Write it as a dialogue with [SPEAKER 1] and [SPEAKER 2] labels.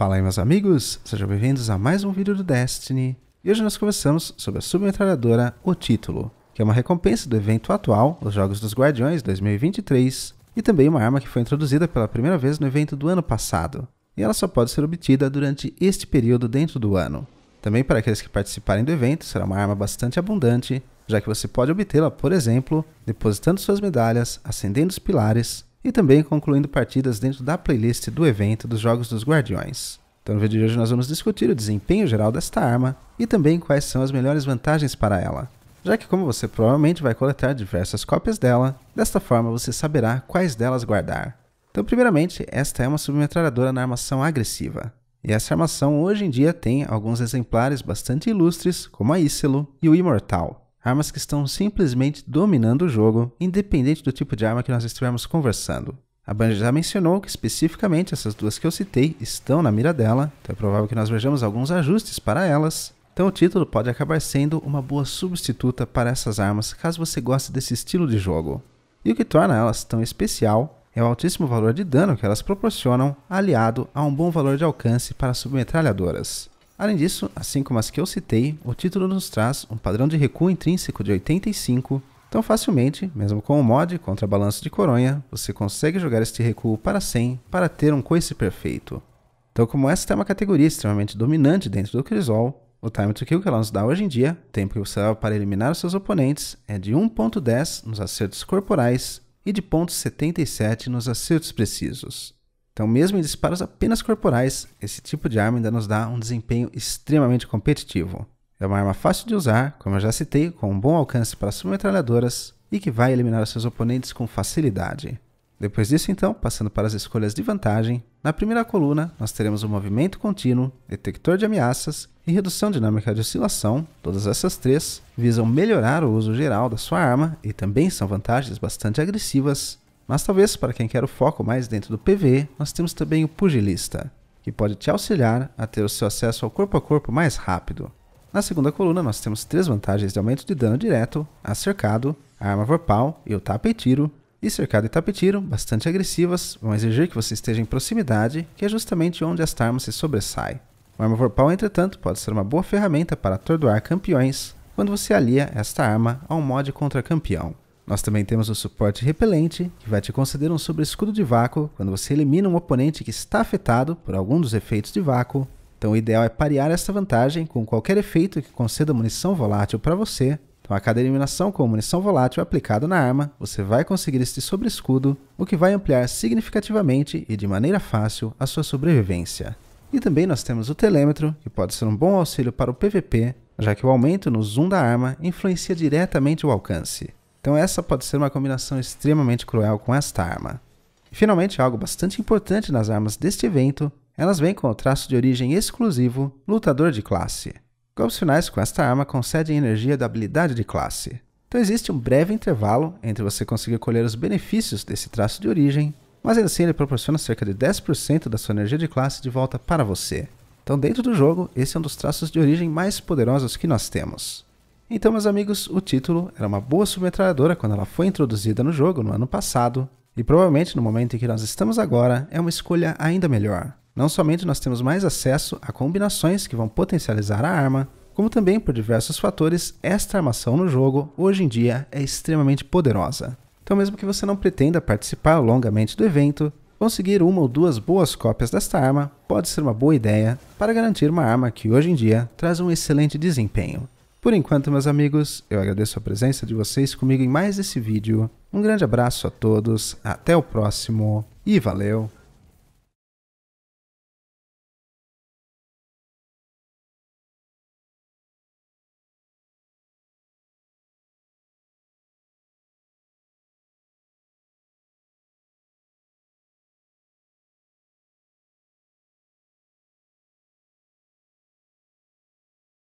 [SPEAKER 1] Fala aí meus amigos, sejam bem-vindos a mais um vídeo do Destiny. E hoje nós conversamos sobre a submetralhadora O Título, que é uma recompensa do evento atual, os Jogos dos Guardiões 2023, e também uma arma que foi introduzida pela primeira vez no evento do ano passado. E ela só pode ser obtida durante este período dentro do ano. Também para aqueles que participarem do evento, será uma arma bastante abundante, já que você pode obtê-la, por exemplo, depositando suas medalhas, acendendo os pilares e também concluindo partidas dentro da playlist do evento dos Jogos dos Guardiões. Então no vídeo de hoje nós vamos discutir o desempenho geral desta arma e também quais são as melhores vantagens para ela. Já que como você provavelmente vai coletar diversas cópias dela, desta forma você saberá quais delas guardar. Então primeiramente, esta é uma submetralhadora na armação agressiva. E essa armação hoje em dia tem alguns exemplares bastante ilustres, como a Isselo e o Imortal. Armas que estão simplesmente dominando o jogo, independente do tipo de arma que nós estivermos conversando. A Banja já mencionou que especificamente essas duas que eu citei estão na mira dela, então é provável que nós vejamos alguns ajustes para elas. Então o título pode acabar sendo uma boa substituta para essas armas caso você goste desse estilo de jogo. E o que torna elas tão especial é o altíssimo valor de dano que elas proporcionam, aliado a um bom valor de alcance para submetralhadoras. Além disso, assim como as que eu citei, o título nos traz um padrão de recuo intrínseco de 85, então facilmente, mesmo com o mod contra balanço de coronha, você consegue jogar este recuo para 100 para ter um coice perfeito. Então como esta é uma categoria extremamente dominante dentro do Crisol, o time to kill que ela nos dá hoje em dia, tempo que você leva para eliminar seus oponentes, é de 1.10 nos acertos corporais e de 0.77 nos acertos precisos. Então, mesmo em disparos apenas corporais, esse tipo de arma ainda nos dá um desempenho extremamente competitivo. É uma arma fácil de usar, como eu já citei, com um bom alcance para submetralhadoras e que vai eliminar seus oponentes com facilidade. Depois disso, então, passando para as escolhas de vantagem, na primeira coluna nós teremos o movimento contínuo, detector de ameaças e redução dinâmica de oscilação. Todas essas três visam melhorar o uso geral da sua arma e também são vantagens bastante agressivas mas talvez para quem quer o foco mais dentro do PV, nós temos também o pugilista, que pode te auxiliar a ter o seu acesso ao corpo a corpo mais rápido. Na segunda coluna, nós temos três vantagens de aumento de dano direto, a cercado, a arma vorpal e o tapetiro. e E cercado e tapetiro, bastante agressivas, vão exigir que você esteja em proximidade, que é justamente onde esta arma se sobressai. O arma vorpal, entretanto, pode ser uma boa ferramenta para atordoar campeões quando você alia esta arma a um mod contra campeão. Nós também temos o suporte repelente, que vai te conceder um sobre-escudo de vácuo quando você elimina um oponente que está afetado por algum dos efeitos de vácuo. Então o ideal é parear essa vantagem com qualquer efeito que conceda munição volátil para você. Então a cada eliminação com munição volátil aplicada na arma, você vai conseguir este sobre-escudo, o que vai ampliar significativamente e de maneira fácil a sua sobrevivência. E também nós temos o telêmetro, que pode ser um bom auxílio para o PVP, já que o aumento no zoom da arma influencia diretamente o alcance. Então essa pode ser uma combinação extremamente cruel com esta arma. E finalmente, algo bastante importante nas armas deste evento, elas vêm com o traço de origem exclusivo, lutador de classe. Golpes finais com esta arma concedem energia da habilidade de classe. Então existe um breve intervalo entre você conseguir colher os benefícios desse traço de origem, mas ainda assim ele proporciona cerca de 10% da sua energia de classe de volta para você. Então dentro do jogo, esse é um dos traços de origem mais poderosos que nós temos. Então, meus amigos, o título era uma boa submetralhadora quando ela foi introduzida no jogo no ano passado, e provavelmente no momento em que nós estamos agora é uma escolha ainda melhor. Não somente nós temos mais acesso a combinações que vão potencializar a arma, como também por diversos fatores, esta armação no jogo hoje em dia é extremamente poderosa. Então, mesmo que você não pretenda participar longamente do evento, conseguir uma ou duas boas cópias desta arma pode ser uma boa ideia para garantir uma arma que hoje em dia traz um excelente desempenho. Por enquanto, meus amigos, eu agradeço a presença de vocês comigo em mais esse vídeo. Um grande abraço a todos, até o próximo e valeu!